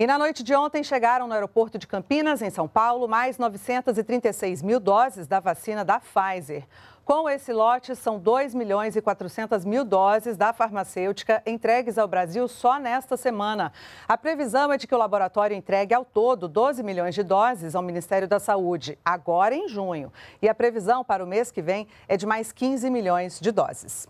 E na noite de ontem chegaram no aeroporto de Campinas, em São Paulo, mais 936 mil doses da vacina da Pfizer. Com esse lote, são 2 milhões e 400 mil doses da farmacêutica entregues ao Brasil só nesta semana. A previsão é de que o laboratório entregue ao todo 12 milhões de doses ao Ministério da Saúde, agora em junho. E a previsão para o mês que vem é de mais 15 milhões de doses.